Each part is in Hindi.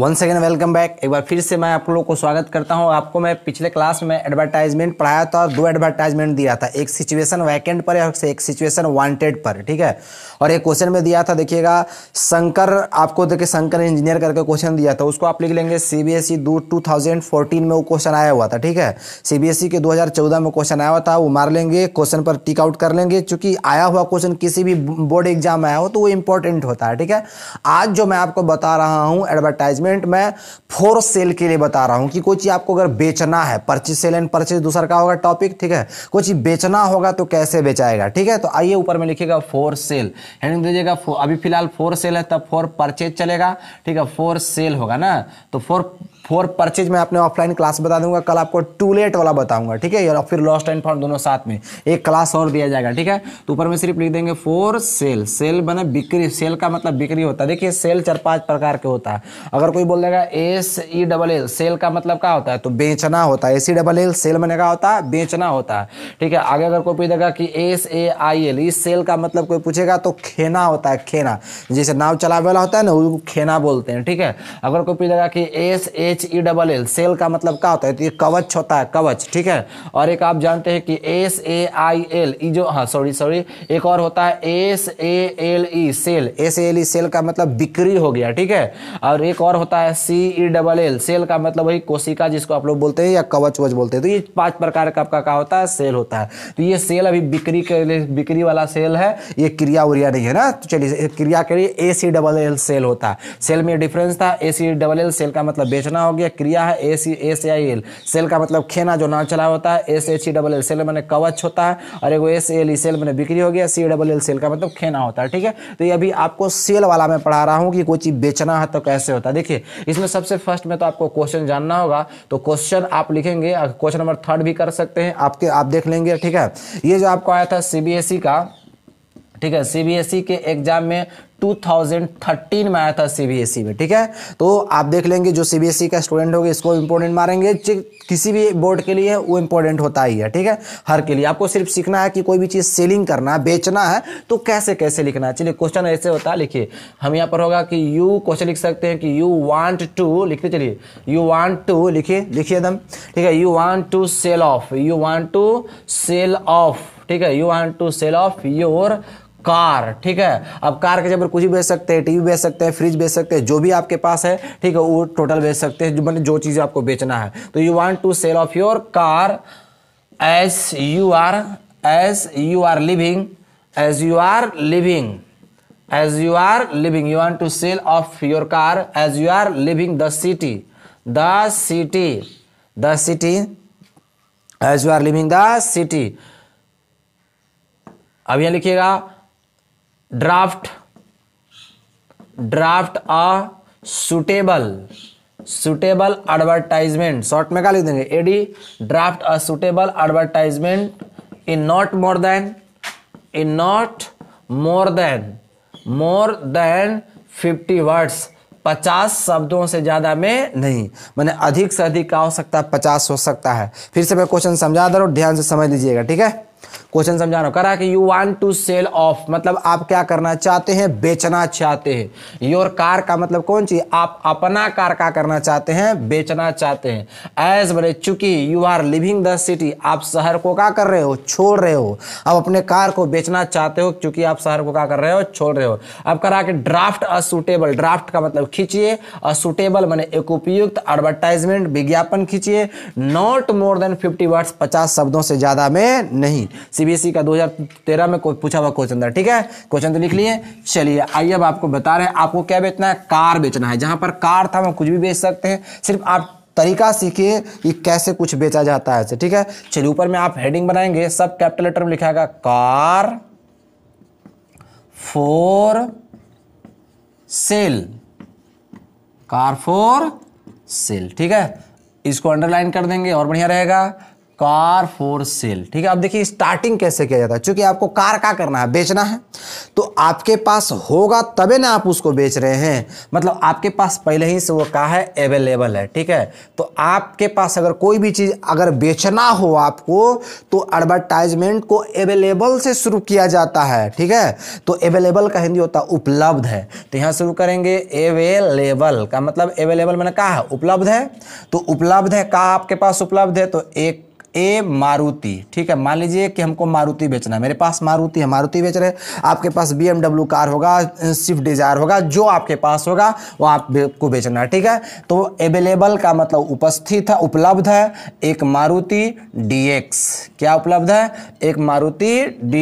वन सेकेंड वेलकम बैक एक बार फिर से मैं आप लोगों को स्वागत करता हूं आपको मैं पिछले क्लास में एडवर्टाइजमेंट पढ़ाया था और दो एडवर्टाइजमेंट दिया था एक सिचुएशन वैकेंट पर और एक सिचुएशन वांटेड पर ठीक है और एक क्वेश्चन में दिया था देखिएगा शंकर आपको देखिए शंकर इंजीनियर करके क्वेश्चन दिया था उसको आप लिख लेंगे सी बी एस ई दो टू थाउजेंड फोर्टीन में वो क्वेश्चन आया हुआ था ठीक है सी बी एस ई के दो हज़ार चौदह में क्वेश्चन आया हुआ था वो मार लेंगे क्वेश्चन पर टिक आउट कर लेंगे चूंकि आया हुआ क्वेश्चन किसी भी बोर्ड एग्जाम में आया हो तो वो इंपॉर्टेंट होता है ठीक है आज जो मैं आपको बता रहा हूँ एडवर्टाइजमेंट इन्वेस्टमेंट मैं फोर सेल के लिए बता रहा हूँ कि कोई चीज़ आपको अगर बेचना है परचेज सेल एंड परचेज दूसरा का होगा टॉपिक ठीक है कोई चीज़ बेचना होगा तो कैसे बेचाएगा ठीक है तो आइए ऊपर में लिखेगा फोर सेल हेडिंग दीजिएगा अभी फिलहाल फोर सेल है तब फोर परचेज चलेगा ठीक है फोर सेल होगा ना तो फोर फॉर परचेज मैं अपने ऑफलाइन क्लास बता दूंगा कल आपको टू लेट वाला बताऊंगा ठीक है या फिर लॉस्ट एंड फाउंड दोनों साथ में एक क्लास और दिया जाएगा ठीक है तो ऊपर में सिर्फ लिख देंगे फोर सेल सेल बने बिक्री सेल का मतलब बिक्री होता है देखिए सेल चार पांच प्रकार के होता है अगर कोई बोल देगा S E double L cell का मतलब क्या होता है तो बेचना होता है A C double L cell बने का होता है बेचना होता है ठीक है आगे अगर कोई पूछेगा कि एस ए आई एल इस सेल का मतलब कोई पूछेगा तो खेना होता है खेना जैसे नाव चलावे वाला होता है ना वो खेना बोलते हैं ठीक है अगर कोई पूछेगा कि S A H E double L cell का मतलब क्या होता है तो ये कवच होता है कवच ठीक है और एक आप जानते हैं कि S A I L E जो हाँ सॉरी सॉरी एक और होता है S A L E sale S A L E sale का मतलब बिक्री हो गया ठीक है और एक और होता है C E double L cell का मतलब वही कोशिका जिसको आप लोग बोलते हैं या कवच वच बोलते हैं तो ये पांच प्रकार का आपका क्या होता है सेल होता है तो ये सेल अभी बिक्री के लिए बिक्री वाला सेल है ये क्रिया उरिया नहीं है ना तो चलिए क्रिया के लिए A C double L cell होता है सेल में डिफरेंस था A C double L cell का मतलब बेचना खेना हो गया क्रिया है ए सी ए से आई एल सेल का मतलब खेना जो नाम चला होता है S H E double L shell मैंने कवच होता है और एक एस एल ई सेल मैंने बिक्री हो गया सी डबल एल सेल का मतलब खेना होता है ठीक है तो ये अभी आपको सेल वाला मैं पढ़ा रहा हूँ कि कोई चीज़ बेचना है तो कैसे होता है देखिए इसमें सबसे फर्स्ट में तो आपको क्वेश्चन जानना होगा तो क्वेश्चन आप लिखेंगे क्वेश्चन नंबर थर्ड भी कर सकते हैं आपके आप देख लेंगे ठीक है ये जो आपको आया था सी e का ठीक है सीबीएसई e के एग्जाम में 2013 में आया था सीबीएसई e में ठीक है तो आप देख लेंगे जो सीबीएसई e का स्टूडेंट होगा इसको इंपॉर्टेंट मारेंगे किसी भी बोर्ड के लिए वो इंपॉर्टेंट होता ही है ठीक है हर के लिए आपको सिर्फ सीखना है कि कोई भी चीज़ सेलिंग करना है बेचना है तो कैसे कैसे लिखना है चलिए क्वेश्चन ऐसे होता है लिखिए हम यहाँ पर होगा कि यू क्वेश्चन लिख सकते हैं कि यू वांट टू लिखते चलिए यू वांट टू लिखिए लिखिए एकदम ठीक है you want to sell off you want to sell off ठीक है you want to sell off your car ठीक है अब कार के जब कुछ भी बेच सकते हैं टीवी बेच सकते हैं फ्रिज बेच सकते हैं जो भी आपके पास है ठीक है वो टोटल बेच सकते हैं जो मैंने जो चीज़ आपको बेचना है तो you want to sell off your car as you are as you are leaving as you are leaving as you are leaving you want to sell off your car as you are leaving the city the city the city as you are leaving the city अब यह लिखिएगा draft draft a suitable suitable advertisement short में क्या लिख देंगे ad draft a suitable advertisement in not more than in not more than more than fifty words पचास शब्दों से ज़्यादा में नहीं मैंने अधिक से अधिक का हो सकता है पचास हो सकता है फिर से मैं क्वेश्चन समझा दे रहा हूँ ध्यान से समझ लीजिएगा ठीक है क्वेश्चन समझा रहा हूं करा कि you want to sell off मतलब आप क्या करना चाहते हैं बेचना चाहते हैं योर कार का मतलब कौन चीज आप अपना कार का करना चाहते हैं बेचना चाहते हैं एज बने चूंकि you are leaving the city आप शहर को क्या कर रहे हो छोड़ रहे हो अब अपने कार को बेचना चाहते हो चूंकि आप शहर को क्या कर रहे हो छोड़ रहे हो अब करा कि ड्राफ्ट असुटेबल ड्राफ्ट का मतलब खींचिए असुटेबल मैंने एक उपयुक्त एडवर्टाइजमेंट विज्ञापन खींचिए not more than fifty words पचास शब्दों से ज्यादा में नहीं सीबीएसई e का 2013 में पूछा हुआ क्वेश्चन था ठीक है क्वेश्चन तो लिख लिए चलिए आइए अब आपको बता रहे हैं आपको क्या बेचना है कार बेचना है जहां पर कार था वहां कुछ भी बेच सकते हैं सिर्फ आप तरीका सीखिए कि कैसे कुछ बेचा जाता है ठीक है चलिए ऊपर में आप हेडिंग बनाएंगे सब कैपिटल लेटर में लिखाएगा car for sale car for sale ठीक है इसको अंडरलाइन कर देंगे और बढ़िया रहेगा कार फॉर सेल ठीक है अब देखिए स्टार्टिंग कैसे किया जाता है क्योंकि आपको कार का करना है बेचना है तो आपके पास होगा तबे ना आप उसको बेच रहे हैं मतलब आपके पास पहले ही से वो कहा है अवेलेबल है ठीक है तो आपके पास अगर कोई भी चीज़ अगर बेचना हो आपको तो एडवर्टाइजमेंट को अवेलेबल से शुरू किया जाता है ठीक है तो अवेलेबल का हिंदी होता है उपलब्ध है तो यहाँ शुरू करेंगे अवेलेबल का मतलब अवेलेबल मैंने कहा है उपलब्ध है तो उपलब्ध है कहा आपके पास उपलब्ध है तो एक ए मारुति ठीक है मान लीजिए कि हमको मारुति बेचना है मेरे पास मारुति है मारुति बेच रहे आपके पास बी कार होगा स्विफ्ट डिजायर होगा जो आपके पास होगा वो आपको बेचना है ठीक है तो अवेलेबल का मतलब उपस्थित है उपलब्ध है एक मारुति डी क्या उपलब्ध है एक मारुति डी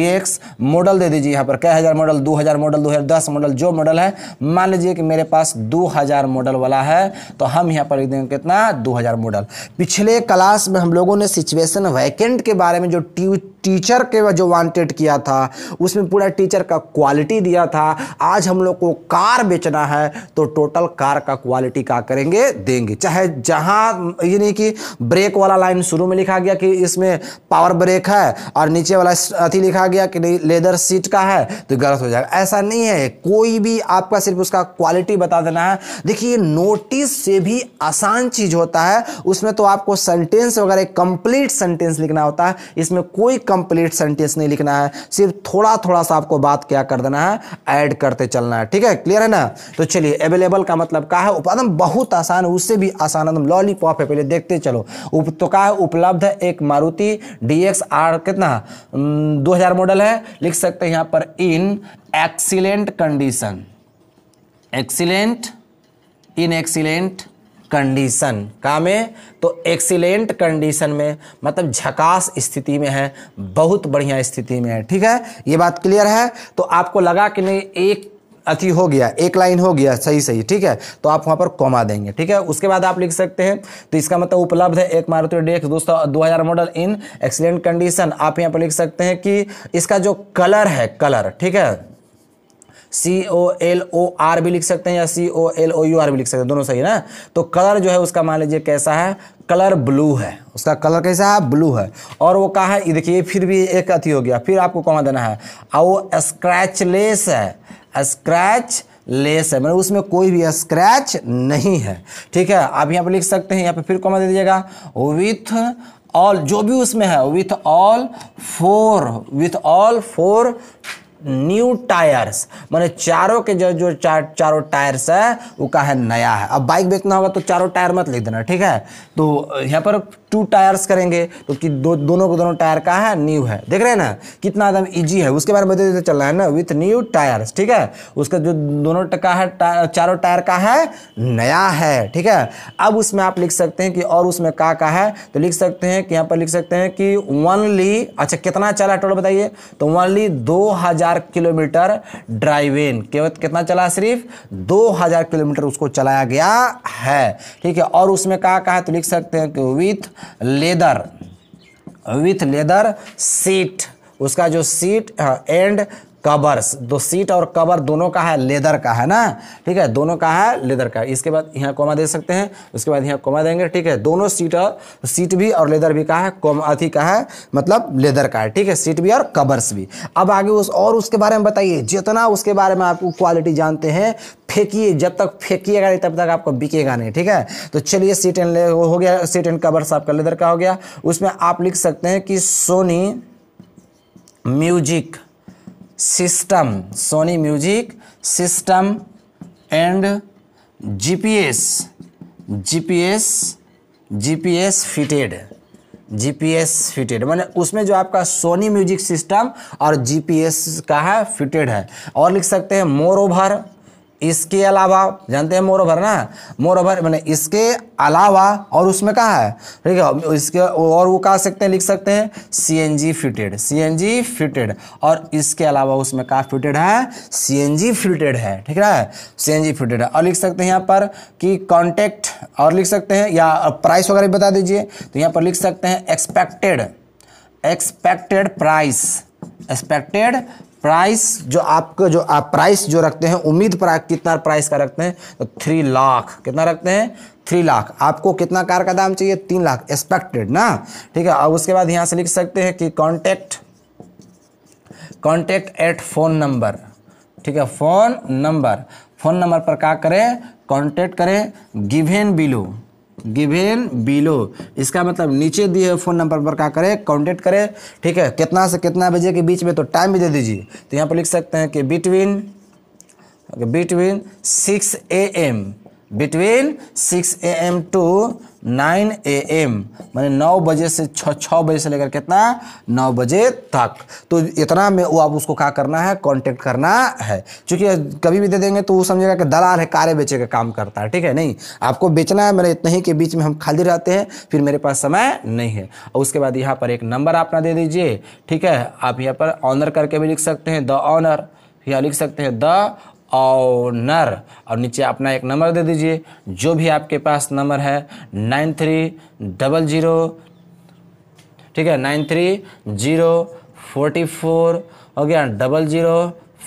मॉडल दे दीजिए यहाँ पर कई हज़ार मॉडल दो हज़ार मॉडल दो हज़ार दस मॉडल जो मॉडल है मान लीजिए कि मेरे पास दो हज़ार मॉडल वाला है तो हम यहाँ पर लिख देंगे कितना दो हज़ार मॉडल पिछले क्लास में हम लोगों ने सिचुएशन सिचुएशन वैकेंट के बारे में जो ट्यू टीचर के जो वांटेड किया था उसमें पूरा टीचर का क्वालिटी दिया था आज हम लोग को कार बेचना है तो टोटल कार का क्वालिटी का करेंगे देंगे चाहे जहां ये नहीं कि ब्रेक वाला लाइन शुरू में लिखा गया कि इसमें पावर ब्रेक है और नीचे वाला अथी लिखा गया कि नहीं लेदर सीट का है तो गलत हो जाएगा ऐसा नहीं है कोई भी आपका सिर्फ उसका क्वालिटी बता देना है देखिए नोटिस से भी आसान चीज़ होता है उसमें तो आपको सेंटेंस वगैरह कंप्लीट सेंटेंस लिखना होता है इसमें कोई कम कंप्लीट सेंटेंस नहीं लिखना है सिर्फ थोड़ा थोड़ा सा आपको बात क्या कर देना है ऐड करते चलना है ठीक है क्लियर है ना तो चलिए अवेलेबल का मतलब क्या है उपादम बहुत आसान है उससे भी आसान एकदम लॉलीपॉप है पहले देखते चलो उप तो क्या है उपलब्ध है एक मारुति डी एक्स आर कितना दो हजार मॉडल है लिख सकते हैं यहाँ पर in excellent condition excellent in excellent condition का में तो एक्सीलेंट कंडीशन में मतलब झकास स्थिति में है बहुत बढ़िया स्थिति में है ठीक है ये बात क्लियर है तो आपको लगा कि नहीं एक अति हो गया एक लाइन हो गया सही सही ठीक है तो आप वहाँ पर कोमा देंगे ठीक है उसके बाद आप लिख सकते हैं तो इसका मतलब उपलब्ध है एक मारुति डेक्स दो हज़ार मॉडल इन एक्सीलेंट कंडीशन आप यहाँ पर लिख सकते हैं कि इसका जो कलर है कलर ठीक है सी ओ एल ओ आर भी लिख सकते हैं या C O L O U R भी लिख सकते हैं दोनों सही है ना तो कलर जो है उसका मान लीजिए कैसा है कलर ब्लू है उसका कलर कैसा है ब्लू है और वो कहा है देखिए फिर भी एक अति हो गया फिर आपको कहाँ देना है और वो स्क्रैचलेस है स्क्रैच लेस है मतलब उसमें कोई भी स्क्रैच नहीं है ठीक है आप यहाँ पर लिख सकते हैं यहाँ पे फिर कॉमा दे दीजिएगा विथ ऑल जो भी उसमें है with all four with all four new tyres मैंने चारों के जो जो चार चारों टायर्स है वो का है नया है अब बाइक बेचना होगा तो चारों टायर मत लिख देना ठीक है तो यहाँ पर टू टायर्स करेंगे तो कि दो दोनों को दोनों टायर का है न्यू है देख रहे हैं ना कितना एकदम इजी है उसके बारे में देते चल रहा है ना विथ न्यू टायर्स ठीक है उसका जो दोनों का है चारों टायर का है नया है ठीक है अब उसमें आप लिख सकते हैं कि और उसमें का का है तो लिख सकते हैं कि यहाँ पर लिख सकते हैं कि वनली अच्छा कितना चला टोटल बताइए तो वनली दो हजार किलोमीटर ड्राइवेन केवल कितना चला सिर्फ दो हजार किलोमीटर उसको चलाया गया है ठीक है और उसमें कहा कहा है तो लिख सकते हैं कि with leather with leather seat उसका जो सीट एंड हाँ, कवर्स दो सीट और कवर दोनों का है लेदर का है ना ठीक है दोनों का है लेदर का इसके बाद यहाँ कोमा दे सकते हैं उसके बाद यहाँ कोमा देंगे ठीक है दोनों सीट और सीट भी और लेदर भी का है कोमा अथी का है मतलब लेदर का है ठीक है सीट भी और कवर्स भी अब आगे उस और उसके बारे में बताइए जितना उसके बारे में आपको क्वालिटी जानते हैं फेंकिए जब तक फेंकिएगा नहीं तब तक आपको बिकेगा नहीं ठीक है तो चलिए सीट एंड हो गया सीट एंड कवर्स आपका लेदर का हो गया उसमें आप लिख सकते हैं कि Sony music system Sony music system and GPS GPS GPS fitted GPS fitted मैंने उसमें जो आपका सोनी म्यूजिक सिस्टम और जीपीएस का है फिटेड है और लिख सकते हैं मोर ओवर इसके अलावा जानते हैं मोर ओवर ना मोर ओवर मैंने इसके अलावा और उसमें कहा है ठीक है इसके और वो कहा सकते हैं लिख सकते हैं C N G fitted C N G fitted और इसके अलावा उसमें कहा फिटेड है सी एन जी फिटेड है ठीक है सी एन जी फिटेड है और लिख सकते हैं यहाँ पर कि कॉन्टेक्ट और लिख सकते हैं या प्राइस वगैरह भी बता दीजिए तो यहाँ पर लिख सकते हैं expected expected price expected price जो आपको जो आप प्राइस जो रखते हैं उम्मीद प्राइस कितना प्राइस का रखते हैं तो थ्री लाख कितना रखते हैं थ्री लाख आपको कितना कार का दाम चाहिए तीन लाख एक्सपेक्टेड ना ठीक है अब उसके बाद यहाँ से लिख सकते हैं कि contact contact at phone number ठीक है फ़ोन नंबर फ़ोन नंबर पर क्या करें कॉन्टैक्ट करें गिवेन बिलो गिवेन बिलो इसका मतलब नीचे दिए हुए फ़ोन नंबर पर क्या करें कॉन्टेक्ट करें ठीक है कितना से कितना बजे के बीच में तो टाइम भी दे दीजिए तो यहाँ पर लिख सकते हैं कि between between six A M between six A M to nine A M मैंने नौ बजे से छ छः बजे से लेकर कितना नौ बजे तक तो इतना में वो आप उसको क्या करना है कांटेक्ट करना है क्योंकि कभी भी दे देंगे तो वो समझेगा कि दलाल है कारे बेचे का काम करता है ठीक है नहीं आपको बेचना है मेरे इतने ही के बीच में हम खाली रहते हैं फिर मेरे पास समय नहीं है और उसके बाद यहाँ पर एक नंबर अपना दे दीजिए ठीक है आप यहाँ पर ऑनर करके भी लिख सकते हैं द ऑनर या लिख सकते हैं द ऑनर नर और नीचे अपना एक नंबर दे दीजिए जो भी आपके पास नंबर है नाइन थ्री डबल ज़ीरो ठीक है nine three zero forty four हो गया डबल ज़ीरो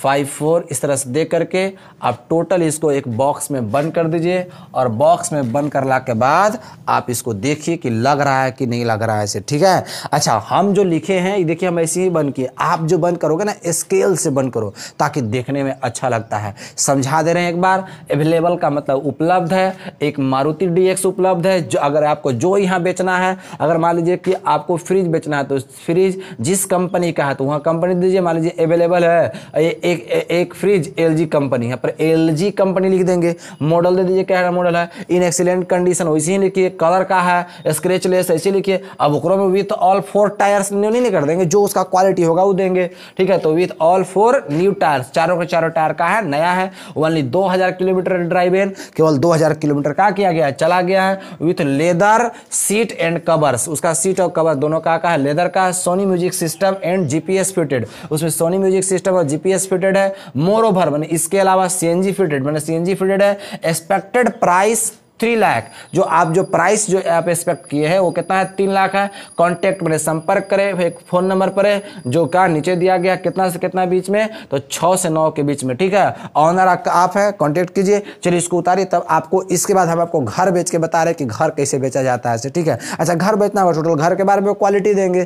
फाइव फोर इस तरह से देख करके आप टोटल इसको एक बॉक्स में बंद कर दीजिए और बॉक्स में बंद कर ला के बाद आप इसको देखिए कि लग रहा है कि नहीं लग रहा है इसे ठीक है अच्छा हम जो लिखे हैं ये देखिए हम ऐसे ही बंद किए आप जो बंद करोगे ना स्केल से बंद करो ताकि देखने में अच्छा लगता है समझा दे रहे हैं एक बार अवेलेबल का मतलब उपलब्ध है एक मारुति डी उपलब्ध है जो अगर आपको जो यहाँ बेचना है अगर मान लीजिए कि आपको फ्रिज बेचना है तो फ्रिज जिस कंपनी का है तो वहाँ कंपनी दीजिए मान लीजिए अवेलेबल है एक एक फ्रिज एल कंपनी है पर पर एल कंपनी लिख देंगे मॉडल दे दीजिए क्या मॉडल है इन एक्सीलेंट कंडीशन वैसे ही लिखिए कलर का है स्क्रेच लेस ऐसे लिखिए अब ओकरों में with all four tyres new नहीं कर देंगे जो उसका क्वालिटी होगा वो देंगे ठीक है तो with all four new tyres चारों के चारों टायर का है नया है ओनली दो हज़ार किलोमीटर ड्राइव इन केवल दो हज़ार किलोमीटर का किया गया है चला गया है with leather seat and covers उसका सीट और कवर दोनों का का है लेदर का है Sony music system and GPS fitted उसमें सोनी म्यूजिक सिस्टम और जीपीएस फिटेड है मोर ओवर मैंने इसके अलावा जी फिटेड मैंने सी जी फिटेड है एक्सपेक्टेड प्राइस थ्री लाख जो आप जो प्राइस जो आप एक्सपेक्ट किए हैं वो कितना है तीन लाख है कॉन्टैक्ट मेरे संपर्क करें एक फ़ोन नंबर पर है जो का नीचे दिया गया कितना से कितना बीच में तो छः से नौ के बीच में ठीक है ऑनर आपका आप है कॉन्टैक्ट कीजिए चलिए इसको उतारिए तब आपको इसके बाद हम आपको घर बेच के बता रहे हैं कि घर कैसे बेचा जाता है ठीक है अच्छा घर बेचना होगा टोटल घर के बारे में क्वालिटी देंगे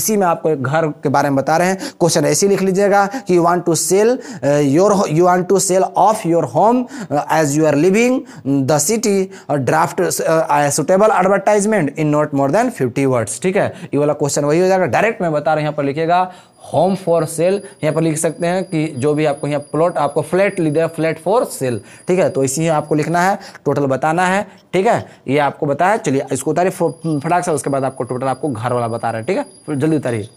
इसी में आपको घर के बारे में बता रहे हैं क्वेश्चन ऐसे लिख लीजिएगा कि you want to sell your you want to sell off your home as you are leaving the city सी और draft suitable advertisement in not more than fifty words ठीक है ये वाला क्वेश्चन वही हो जाएगा डायरेक्ट मैं बता रहा हूँ यहाँ पर लिखेगा होम फॉर सेल यहाँ पर लिख सकते हैं कि जो भी आपको यहाँ प्लॉट आपको फ्लैट लिख दिया फ्लैट फॉर सेल ठीक है तो इसी आपको लिखना है टोटल बताना है ठीक है ये आपको बताया चलिए इसको उतारिए फटाक से उसके बाद आपको टोटल आपको घर वाला बता रहे हैं ठीक है जल्दी उतारिए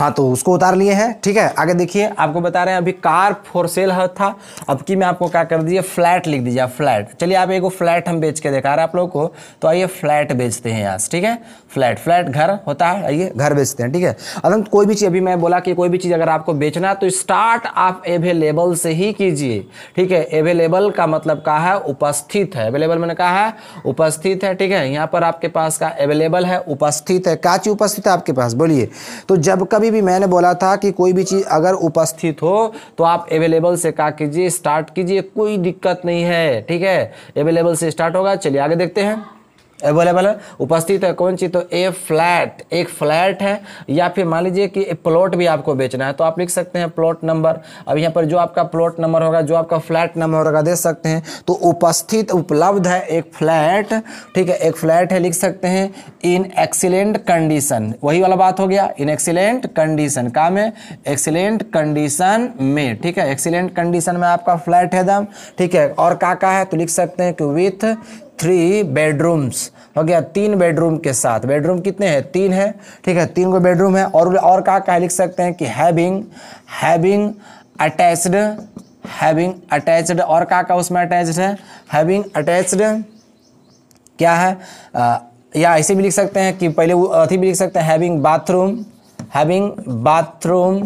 हाँ तो उसको उतार लिए हैं ठीक है आगे देखिए आपको बता रहे हैं अभी कार फॉर सेल था अब की मैं आपको क्या कर दीजिए फ्लैट लिख दीजिए फ्लैट चलिए आप एगो फ्लैट हम बेच के दिखा रहे हैं आप लोगों को तो आइए फ्लैट बेचते हैं यहाँ ठीक है फ्लैट फ्लैट घर होता है आइए घर बेचते हैं ठीक है अगर कोई भी चीज़ अभी मैं बोला कि कोई भी चीज़ अगर आपको बेचना है तो स्टार्ट आप एवेलेबल से ही कीजिए ठीक है एवेलेबल का मतलब कहा है उपस्थित है अवेलेबल मैंने कहा है उपस्थित है ठीक है यहाँ पर आपके पास का अवेलेबल है उपस्थित है क्या चीज़ उपस्थित है आपके पास बोलिए तो जब कभी अभी भी मैंने बोला था कि कोई भी चीज़ अगर उपस्थित हो तो आप अवेलेबल से का कीजिए स्टार्ट कीजिए कोई दिक्कत नहीं है ठीक है अवेलेबल से स्टार्ट होगा चलिए आगे देखते हैं अवेलेबल है उपस्थित है कौन चीज तो ए फ्लैट एक फ्लैट है या फिर मान लीजिए कि प्लॉट भी आपको बेचना है तो आप लिख सकते हैं प्लॉट नंबर अब यहाँ पर जो आपका प्लॉट नंबर होगा जो आपका फ्लैट नंबर होगा दे सकते हैं तो उपस्थित उपलब्ध है एक फ्लैट ठीक है एक फ्लैट है लिख सकते हैं इन एक्सीलेंट कंडीशन वही वाला बात हो गया इन एक्सीलेंट कंडीशन काम है एक्सीलेंट कंडीशन में ठीक है एक्सीलेंट कंडीशन में आपका फ्लैट है दम ठीक है और का का है तो लिख सकते हैं कि विथ थ्री बेडरूम्स हो गया तीन बेडरूम के साथ बेडरूम कितने हैं तीन है ठीक है तीन को बेडरूम है और और कहा क्या लिख सकते हैं कि having having attached having attached और कहा का उसमें अटैच्ड है हैविंग अटैच्ड क्या है आ, या ऐसे भी लिख सकते हैं कि पहले वो अथी भी लिख सकते हैं having bathroom having bathroom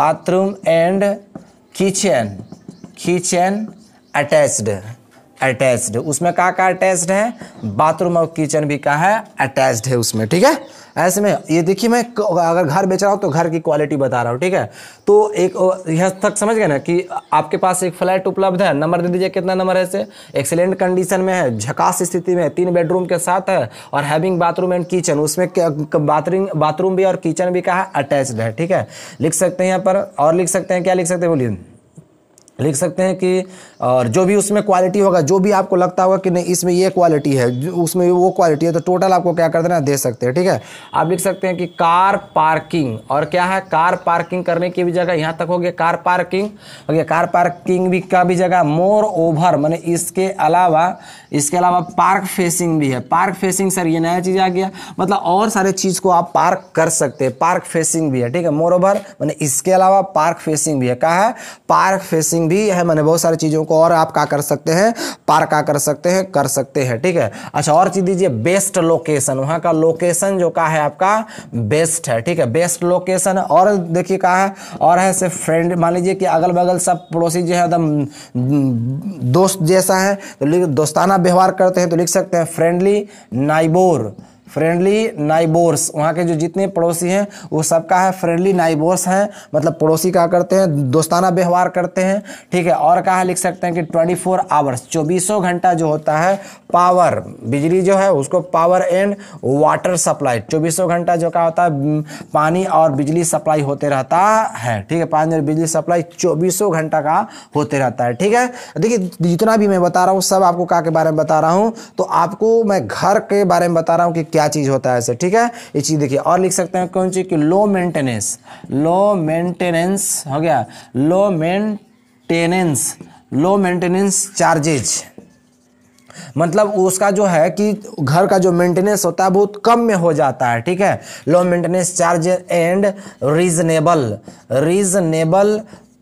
bathroom and kitchen kitchen attached attached उसमें का का अटैच्ड है बाथरूम और किचन भी का है अटैच्ड है उसमें ठीक है ऐसे में ये देखिए मैं अगर घर बेच रहा हूँ तो घर की क्वालिटी बता रहा हूँ ठीक है तो एक यहाँ तक समझ गए ना कि आपके पास एक फ्लैट उपलब्ध है नंबर दे दीजिए कितना नंबर है इसे एक्सेलेंट कंडीशन में है झकास स्थिति में तीन बेडरूम के साथ है और हैविंग बाथरूम एंड किचन उसमें बाथरूम बाथरूम भी और किचन भी का है अटैच्ड है ठीक है लिख सकते हैं यहाँ पर और लिख सकते हैं क्या लिख सकते हैं बोलिए लिख सकते हैं कि और जो भी उसमें क्वालिटी होगा जो भी आपको लगता होगा कि नहीं इसमें ये क्वालिटी है उसमें वो क्वालिटी है तो टोटल आपको क्या कर देना दे सकते हैं ठीक है आप लिख सकते हैं कि कार पार्किंग और क्या है कार पार्किंग करने की भी जगह यहाँ तक हो गया कार पार्किंग हो गया कार पार्किंग भी का भी जगह मोर ओवर मैंने इसके अलावा इसके अलावा पार्क फेसिंग भी है पार्क फेसिंग सर ये नया चीज़ आ गया मतलब और सारे चीज़ को आप पार्क कर सकते हैं पार्क फेसिंग भी है ठीक है मोर ओवर मैंने इसके अलावा पार्क फेसिंग भी है कहा है पार्क फेसिंग भी है मैंने बहुत सारी चीज़ों को और आप क्या कर सकते हैं पार का कर सकते हैं कर सकते हैं ठीक है अच्छा और चीज़ दीजिए बेस्ट लोकेशन वहाँ का लोकेशन जो का है आपका बेस्ट है ठीक है बेस्ट लोकेशन और देखिए कहा है और है से फ्रेंड मान लीजिए कि अगल बगल सब पड़ोसी जो है एकदम दोस्त जैसा है तो दोस्ताना व्यवहार करते हैं तो लिख सकते हैं फ्रेंडली नाइबोर फ्रेंडली नाइबोर्स वहाँ के जो जितने पड़ोसी हैं वो सबका है फ्रेंडली नाइबोर्स हैं मतलब पड़ोसी क्या करते हैं दोस्ताना व्यवहार करते हैं ठीक है और कहा लिख सकते हैं कि ट्वेंटी फोर आवर्स चौबीसों घंटा जो होता है पावर बिजली जो है उसको पावर एंड वाटर सप्लाई चौबीसों घंटा जो क्या होता है पानी और बिजली सप्लाई होते रहता है ठीक है पानी और बिजली सप्लाई चौबीसों घंटा का होते रहता है ठीक है देखिए जितना भी मैं बता रहा हूँ सब आपको कहा के बारे में बता रहा हूँ तो आपको मैं घर के बारे में बता रहा हूँ कि क्या चीज़ होता है ऐसे ठीक है ये चीज़ देखिए और लिख सकते हैं कौन चीज़ लो मेंटेनेंस लो मेंटेनेंस हो गया low maintenance low maintenance charges मतलब उसका जो है कि घर का जो मेंटेनेंस होता है बहुत कम में हो जाता है ठीक है low maintenance charge and reasonable reasonable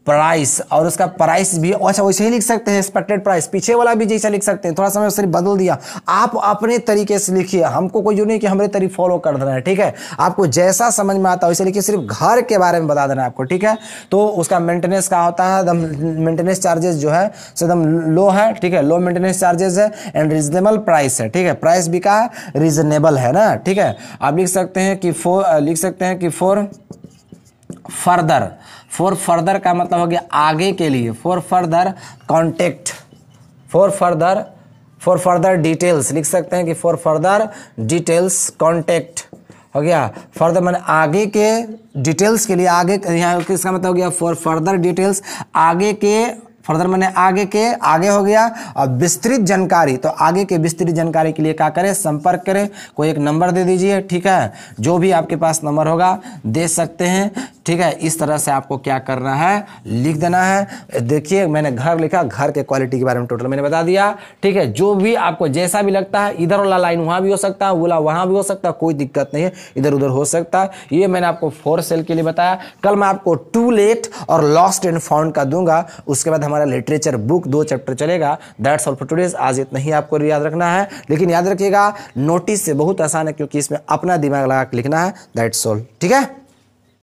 price और उसका प्राइस भी अच्छा वैसे ही लिख सकते हैं एक्सपेक्टेड प्राइस पीछे वाला भी जैसा लिख सकते हैं थोड़ा समय सिर्फ बदल दिया आप अपने तरीके से लिखिए हमको कोई जो नहीं कि हमारे तरीके फॉलो कर देना है ठीक है आपको जैसा समझ में आता है वैसे लिखिए सिर्फ घर के बारे में बता देना है आपको ठीक है तो उसका मेंटेनेंस का होता है एकदम मेंटेनेंस चार्जेस जो है एकदम लो है ठीक है लो मेंटेनेंस चार्जेस है एंड रिजनेबल प्राइस है ठीक है प्राइस भी का रिजनेबल है ना ठीक है आप लिख सकते हैं कि फोर लिख सकते हैं कि फोर फर्दर फॉर फर्दर का मतलब हो गया आगे के लिए for further contact for further for further details लिख सकते हैं कि फॉर फर्दर डिटेल्स कॉन्टेक्ट हो गया फर्दर मैंने आगे के डिटेल्स के लिए आगे यहाँ किसका मतलब हो गया फॉर फर्दर डिटेल्स आगे के फर्दर मैंने आगे के आगे हो गया और विस्तृत जानकारी तो आगे के विस्तृत जानकारी के लिए क्या करें संपर्क करें कोई एक नंबर दे दीजिए ठीक है जो भी आपके पास नंबर होगा दे सकते हैं ठीक है इस तरह से आपको क्या करना है लिख देना है देखिए मैंने घर लिखा घर के क्वालिटी के बारे में टोटल मैंने बता दिया ठीक है जो भी आपको जैसा भी लगता है इधर वाला लाइन वहाँ भी हो सकता है वोला वहाँ भी हो सकता है कोई दिक्कत नहीं है इधर उधर हो सकता है ये मैंने आपको फोर सेल के लिए बताया कल मैं आपको टू लेट और लॉस्ट एंड फाउंड का दूंगा उसके बाद हमारे हमारा लिटरेचर बुक दो चैप्टर चलेगा दैट्स ऑल फॉर टूडेज आज इतना ही आपको याद रखना है लेकिन याद रखिएगा नोटिस से बहुत आसान है क्योंकि इसमें अपना दिमाग लगा लिखना है दैट्स ऑल ठीक है